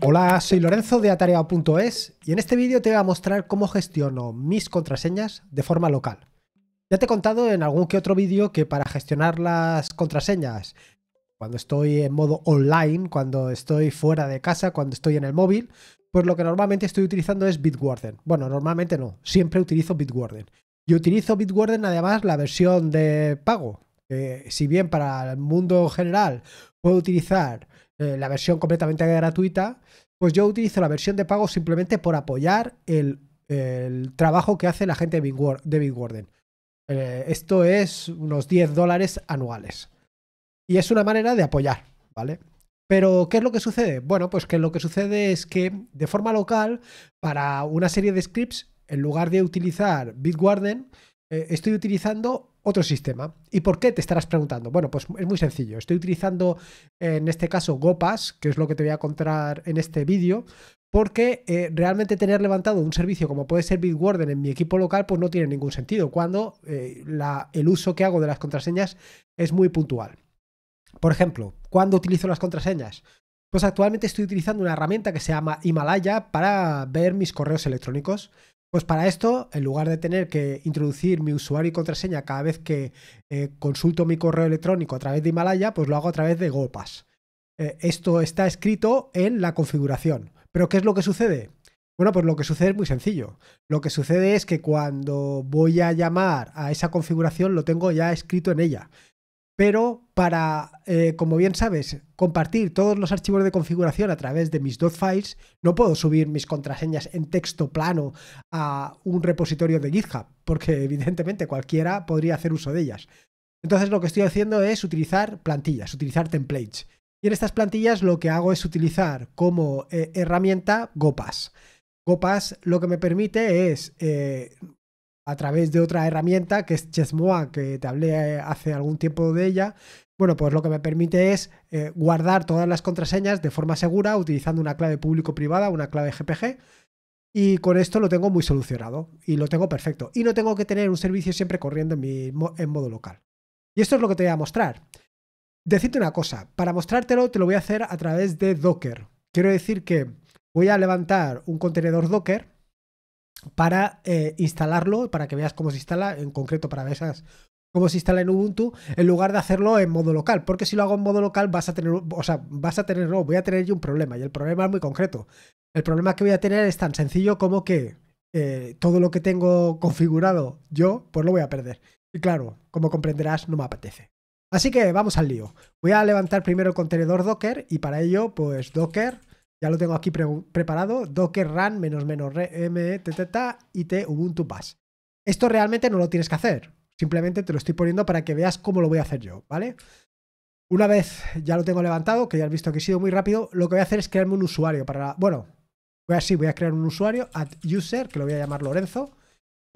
Hola, soy Lorenzo de Atareado.es y en este vídeo te voy a mostrar cómo gestiono mis contraseñas de forma local. Ya te he contado en algún que otro vídeo que para gestionar las contraseñas, cuando estoy en modo online, cuando estoy fuera de casa, cuando estoy en el móvil, pues lo que normalmente estoy utilizando es Bitwarden. Bueno, normalmente no, siempre utilizo Bitwarden. Yo utilizo Bitwarden además la versión de pago, si bien para el mundo general puedo utilizar eh, la versión completamente gratuita, pues yo utilizo la versión de pago simplemente por apoyar el, trabajo que hace la gente de Bitwarden. Eh, esto es unos 10 dólares anuales. Y es una manera de apoyar, ¿vale? Pero, ¿qué es lo que sucede? Bueno, pues que lo que sucede es que de forma local, para una serie de scripts, en lugar de utilizar Bitwarden, eh, estoy utilizando otro sistema. ¿Y por qué te estarás preguntando? Bueno, pues es muy sencillo. Estoy utilizando en este caso Gopas que es lo que te voy a contar en este vídeo, porque eh, realmente tener levantado un servicio como puede ser Bitwarden en mi equipo local, pues no tiene ningún sentido, cuando eh, la, el uso que hago de las contraseñas es muy puntual. Por ejemplo, ¿cuándo utilizo las contraseñas? Pues actualmente estoy utilizando una herramienta que se llama Himalaya para ver mis correos electrónicos. Pues para esto, en lugar de tener que introducir mi usuario y contraseña cada vez que eh, consulto mi correo electrónico a través de Himalaya, pues lo hago a través de Gopas. Eh, esto está escrito en la configuración. Pero ¿qué es lo que sucede? Bueno, pues lo que sucede es muy sencillo. Lo que sucede es que cuando voy a llamar a esa configuración lo tengo ya escrito en ella pero para, eh, como bien sabes, compartir todos los archivos de configuración a través de mis .files, no puedo subir mis contraseñas en texto plano a un repositorio de GitHub, porque evidentemente cualquiera podría hacer uso de ellas. Entonces lo que estoy haciendo es utilizar plantillas, utilizar templates. Y en estas plantillas lo que hago es utilizar como eh, herramienta Gopas. GoPass lo que me permite es eh, a través de otra herramienta que es Chesmoa, que te hablé eh, hace algún tiempo de ella. Bueno, pues lo que me permite es eh, guardar todas las contraseñas de forma segura utilizando una clave público-privada, una clave GPG. Y con esto lo tengo muy solucionado y lo tengo perfecto. Y no tengo que tener un servicio siempre corriendo en, en modo local. Y esto es lo que te voy a mostrar. Decirte una cosa, para mostrártelo te lo voy a hacer a través de Docker. Quiero decir que voy a levantar un contenedor Docker para eh, instalarlo, para que veas cómo se instala, en concreto para esas cómo se instala en Ubuntu, en lugar de hacerlo en modo local, porque si lo hago en modo local vas a tener, o sea, vas a tener, voy a tener yo un problema, y el problema es muy concreto. El problema que voy a tener es tan sencillo como que eh, todo lo que tengo configurado yo, pues lo voy a perder. Y claro, como comprenderás, no me apetece. Así que vamos al lío. Voy a levantar primero el contenedor Docker y para ello, pues Docker ya lo tengo aquí preparado. Docker run menos menos Y it ubuntu pass. Esto realmente no lo tienes que hacer. Simplemente te lo estoy poniendo para que veas cómo lo voy a hacer yo, ¿vale? Una vez ya lo tengo levantado, que ya has visto que he sido muy rápido, lo que voy a hacer es crearme un usuario para... Bueno, voy así, voy a crear un usuario, at user, que lo voy a llamar Lorenzo.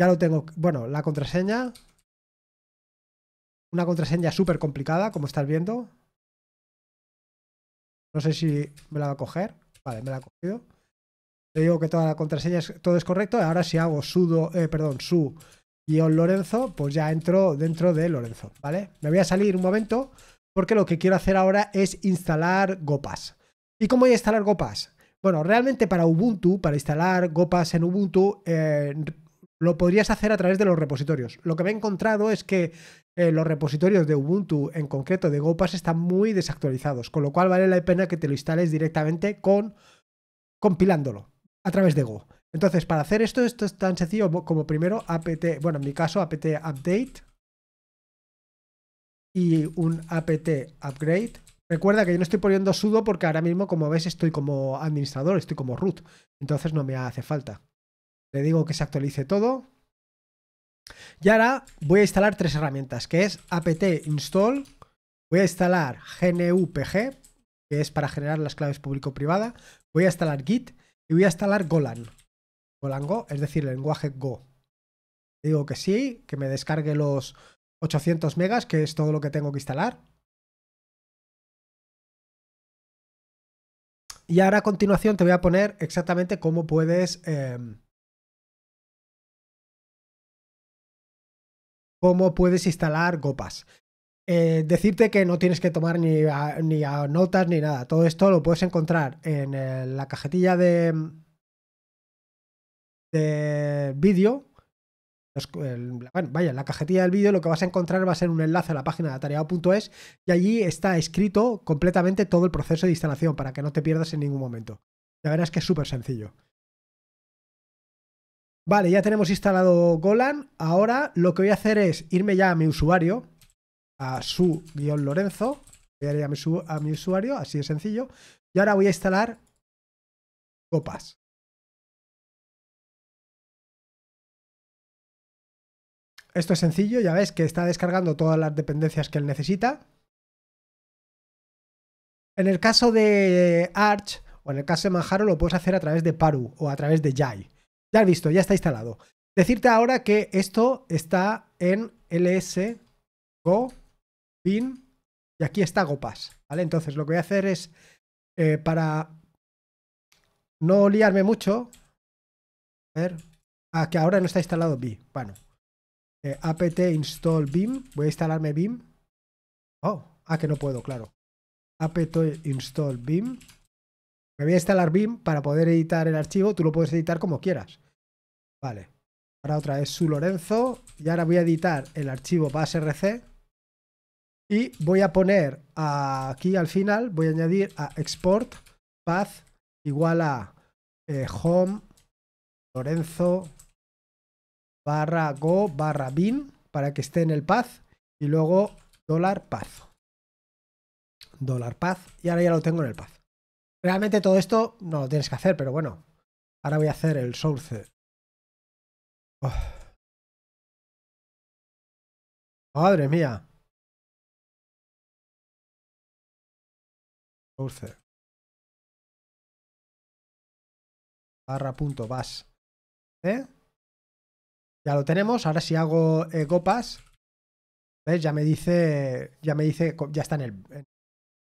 Ya lo tengo... Bueno, la contraseña... Una contraseña súper complicada, como estás viendo. No sé si me la va a coger. Vale, me la he cogido. Te digo que toda la contraseña es, todo es correcto. Ahora si hago sudo, eh, perdón, su guión Lorenzo, pues ya entro dentro de Lorenzo, ¿vale? Me voy a salir un momento porque lo que quiero hacer ahora es instalar Gopas. ¿Y cómo voy a instalar Gopas? Bueno, realmente para Ubuntu, para instalar Gopas en Ubuntu, eh, lo podrías hacer a través de los repositorios. Lo que me he encontrado es que eh, los repositorios de Ubuntu, en concreto de GoPass, están muy desactualizados, con lo cual vale la pena que te lo instales directamente con compilándolo a través de Go. Entonces, para hacer esto, esto es tan sencillo como primero apt, bueno, en mi caso apt update y un apt upgrade. Recuerda que yo no estoy poniendo sudo porque ahora mismo, como ves, estoy como administrador, estoy como root, entonces no me hace falta. Le digo que se actualice todo. Y ahora voy a instalar tres herramientas, que es apt install, voy a instalar gnupg que es para generar las claves público-privada, voy a instalar git y voy a instalar Golang. Golang Go, es decir, el lenguaje Go. Digo que sí, que me descargue los 800 megas, que es todo lo que tengo que instalar. Y ahora a continuación te voy a poner exactamente cómo puedes... Em, cómo puedes instalar Gopas. Eh, decirte que no tienes que tomar ni ni notas ni nada. Todo esto lo puedes encontrar en eh, la cajetilla de, vídeo. vaya, en la cajetilla del vídeo lo que vas a encontrar va a ser un enlace a la página de atareado.es y allí está escrito completamente todo el proceso de instalación para que no te pierdas en ningún momento. Ya verás que es súper sencillo. Vale, ya tenemos instalado Golan. Ahora lo que voy a hacer es irme ya a mi usuario, a su guión Lorenzo. Voy a ir a mi, usuario, así de sencillo. Y ahora voy a instalar copas. Esto es sencillo, ya ves que está descargando todas las dependencias que él necesita. En el caso de Arch o en el caso de Manjaro lo puedes hacer a través de Paru o a través de Jai. Ya has visto, ya está instalado. Decirte ahora que esto está en ls go bin y aquí está gopas, ¿vale? Entonces lo que voy a hacer es eh, para no liarme mucho, a ver, a ah, que ahora no está instalado bin, bueno, eh, apt install bin, voy a instalarme bin. oh, ah, que no puedo, claro, apt install bin, me voy a instalar bin para poder editar el archivo, tú lo puedes editar como quieras, Vale. Ahora otra vez su Lorenzo. Y ahora voy a editar el archivo PASRC. Y voy a poner aquí al final, voy a añadir a export path igual a eh, home lorenzo barra go barra bin para que esté en el path y luego dólar path. Dólar path. Y ahora ya lo tengo en el path. Realmente todo esto no lo tienes que hacer, pero bueno. Ahora voy a hacer el source Ah. Madre mía. Barra punto ¿Eh? Ya lo tenemos. Ahora si hago eh, copas. Ya me dice. Ya me dice. Ya está en el.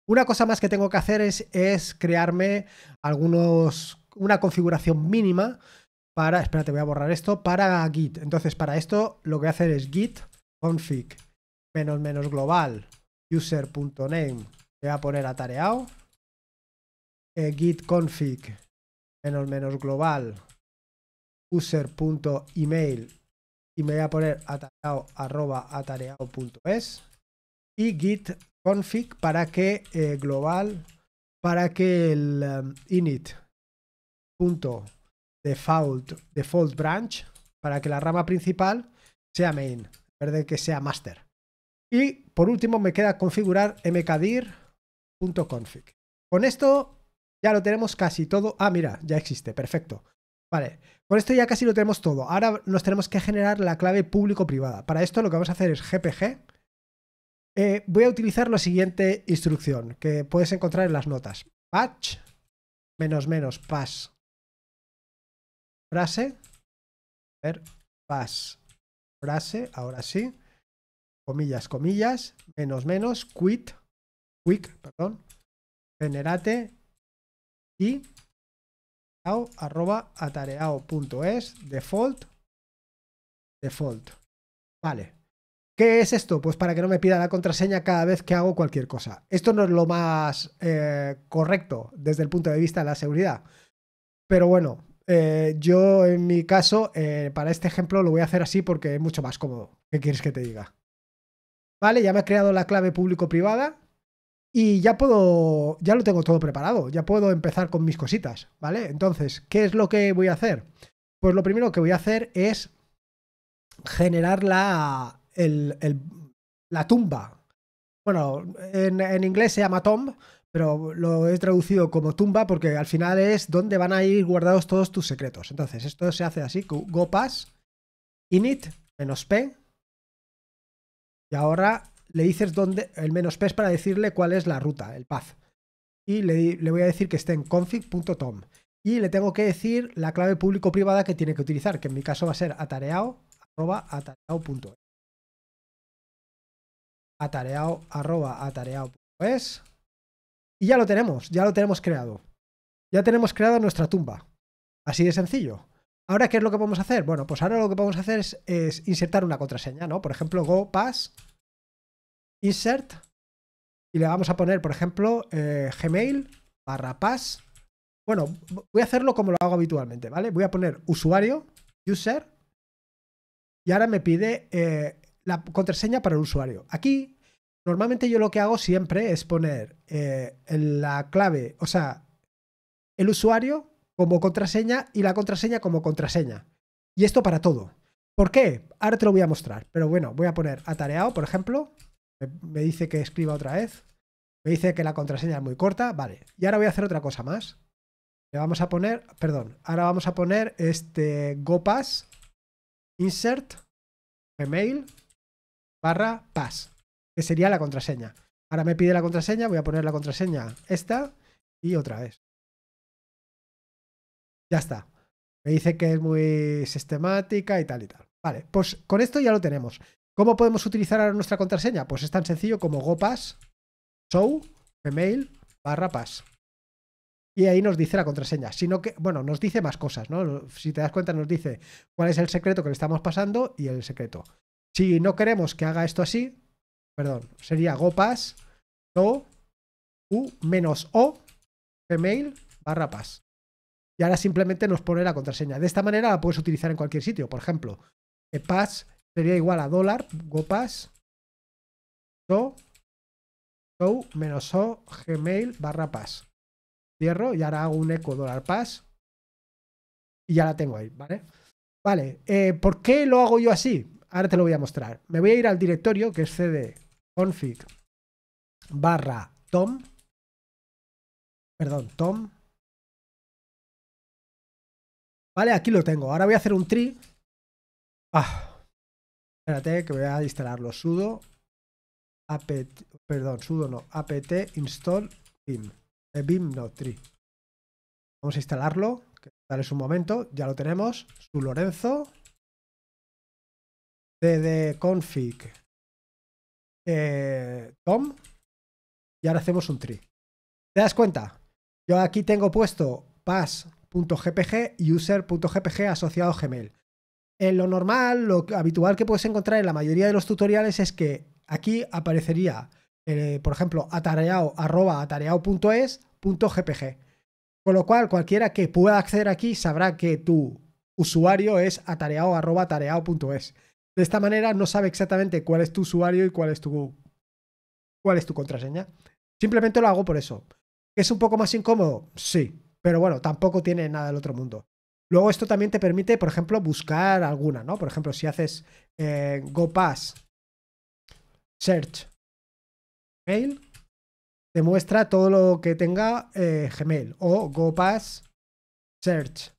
Una cosa más que tengo que hacer es, es crearme algunos. una configuración mínima para, espérate, voy a borrar esto, para git. Entonces, para esto lo que voy a hacer es git config menos menos global user.name, voy a poner atareado, eh, git config menos menos global user.email y me voy a poner atareado arroba atareado.es y git config para que eh, global para que el em, init punto default, default branch para que la rama principal sea main, en vez de que sea master. Y por último me queda configurar mkdir.config. Con esto ya lo tenemos casi todo. Ah, mira, ya existe, perfecto. Vale, con esto ya casi lo tenemos todo. Ahora nos tenemos que generar la clave público-privada. Para esto lo que vamos a hacer es gpg. Eh, voy a utilizar la siguiente instrucción que puedes encontrar en las notas. Patch menos menos pass Frase. ver, pas Frase, ahora sí. Comillas, comillas. Menos, menos. Quit. Quick, perdón. Generate. Y arroba atareao.es default default vale ¿qué es esto? pues para que no me pida la contraseña cada vez que hago cualquier cosa esto no es lo más eh, correcto desde el punto de vista de la seguridad pero bueno eh, yo, en mi caso, eh, para este ejemplo lo voy a hacer así porque es mucho más cómodo. ¿Qué quieres que te diga? Vale, ya me he creado la clave público-privada y ya puedo, ya lo tengo todo preparado, ya puedo empezar con mis cositas, ¿vale? Entonces, ¿qué es lo que voy a hacer? Pues lo primero que voy a hacer es generar la, el, el, la tumba. Bueno, en, en, inglés se llama tomb, pero lo he traducido como tumba porque al final es donde van a ir guardados todos tus secretos. Entonces, esto se hace así, go init, menos p, y ahora le dices dónde, el menos p es para decirle cuál es la ruta, el path. Y le, le voy a decir que esté en config.tom. Y le tengo que decir la clave público-privada que tiene que utilizar, que en mi caso va a ser atareao, arroba, atareao.es. atareao.es. Y ya lo tenemos, ya lo tenemos creado. Ya tenemos creada nuestra tumba. Así de sencillo. Ahora, ¿qué es lo que podemos hacer? Bueno, pues ahora lo que podemos hacer es, insertar una contraseña, ¿no? Por ejemplo, go pass insert y le vamos a poner, por ejemplo, eh, gmail barra pass. Bueno, voy a hacerlo como lo hago habitualmente, ¿vale? Voy a poner usuario, user, y ahora me pide eh, la contraseña para el usuario. Aquí Normalmente yo lo que hago siempre es poner eh, la clave, o sea, el usuario como contraseña y la contraseña como contraseña. Y esto para todo. ¿Por qué? Ahora te lo voy a mostrar. Pero bueno, voy a poner atareado, por ejemplo. Me dice que escriba otra vez. Me dice que la contraseña es muy corta. Vale. Y ahora voy a hacer otra cosa más. Le vamos a poner, perdón, ahora vamos a poner este gopass insert gmail barra pass que sería la contraseña. Ahora me pide la contraseña, voy a poner la contraseña esta y otra vez. Ya está. Me dice que es muy sistemática y tal y tal. Vale, pues con esto ya lo tenemos. ¿Cómo podemos utilizar ahora nuestra contraseña? Pues es tan sencillo como gopas show email barra pass. Y ahí nos dice la contraseña, sino que, bueno, nos dice más cosas, ¿no? Si te das cuenta, nos dice cuál es el secreto que le estamos pasando y el secreto. Si no queremos que haga esto así, Perdón, sería gopas do u menos o gmail barra pas. Y ahora simplemente nos pone la contraseña. De esta manera la puedes utilizar en cualquier sitio. Por ejemplo, eh, pass sería igual a dólar gopas do show menos o gmail barra pass. Cierro y ahora hago un eco dólar pass. Y ya la tengo ahí, ¿vale? Vale, eh, ¿por qué lo hago yo así? Ahora te lo voy a mostrar. Me voy a ir al directorio que es cd config barra tom, perdón, tom. Vale, aquí lo tengo. Ahora voy a hacer un tree. Ah. espérate que voy a instalarlo. Sudo apt, perdón, sudo no, apt install bim bim eh, no, tree. Vamos a instalarlo. Dale un momento, ya lo tenemos. Su Lorenzo. de config eh, Tom y ahora hacemos un tree. ¿Te das cuenta? Yo aquí tengo puesto pass.gpg y user.gpg asociado gemel. Gmail. En lo normal, lo habitual que puedes encontrar en la mayoría de los tutoriales es que aquí aparecería, eh, por ejemplo, atareado Con lo cual, cualquiera que pueda acceder aquí sabrá que tu usuario es atareado atareado.es. De esta manera no sabe exactamente cuál es tu usuario y cuál es tu, cuál es tu contraseña. Simplemente lo hago por eso. ¿Es un poco más incómodo? Sí, pero bueno, tampoco tiene nada del otro mundo. Luego esto también te permite, por ejemplo, buscar alguna, ¿no? Por ejemplo, si haces eh, go GoPass Search Mail, te muestra todo lo que tenga eh, Gmail o GoPass Search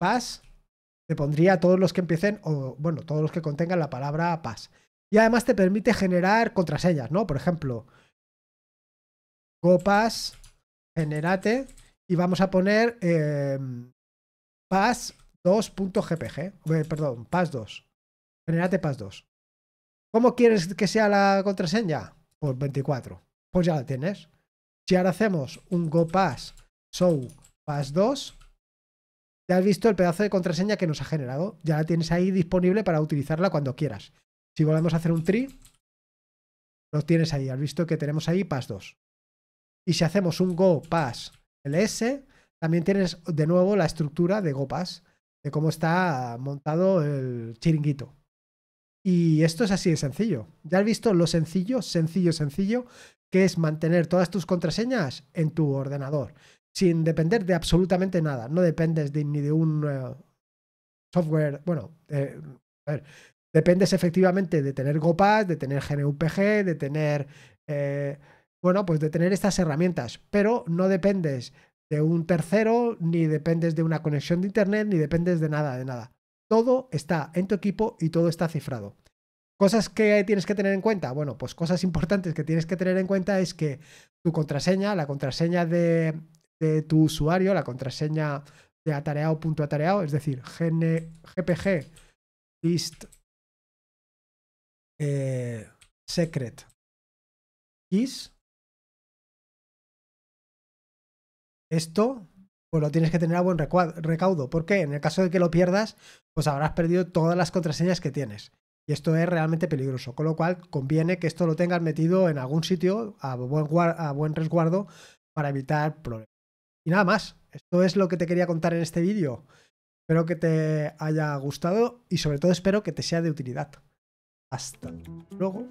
Pass te pondría todos los que empiecen, o bueno, todos los que contengan la palabra paz. Y además te permite generar contraseñas, ¿no? Por ejemplo, copas, generate, y vamos a poner em, eh, pas2.gpg, perdón, pass 2 generate pass 2 ¿Cómo quieres que sea la contraseña? Pues 24, pues ya la tienes. Si ahora hacemos un go show pass2, ya has visto el pedazo de contraseña que nos ha generado. Ya la tienes ahí disponible para utilizarla cuando quieras. Si volvemos a hacer un tree, lo tienes ahí. Has visto que tenemos ahí pass 2. Y si hacemos un go pass ls, también tienes de nuevo la estructura de go pass, de cómo está montado el chiringuito. Y esto es así de sencillo. Ya has visto lo sencillo, sencillo, sencillo, que es mantener todas tus contraseñas en tu ordenador sin depender de absolutamente nada. No dependes de, ni de un eh, software, bueno, a ver, dependes efectivamente de tener Gopas, de tener GNUPG, de tener, eh, bueno, pues de tener estas herramientas, pero no dependes de un tercero, ni dependes de una conexión de Internet, ni dependes de nada, de nada. Todo está en tu equipo y todo está cifrado. Cosas que tienes que tener en cuenta. Bueno, pues cosas importantes que tienes que tener en cuenta es que tu contraseña, la contraseña de de tu usuario, la contraseña de atareado.atareado, es decir, gpg list eh, secret is Esto pues lo tienes que tener a buen recaudo. porque En el caso de que lo pierdas, pues habrás perdido todas las contraseñas que tienes. Y esto es realmente peligroso. Con lo cual, conviene que esto lo tengas metido en algún sitio a buen, a buen resguardo para evitar problemas. Y nada más, esto es lo que te quería contar en este vídeo. Espero que te haya gustado y sobre todo espero que te sea de utilidad. Hasta luego.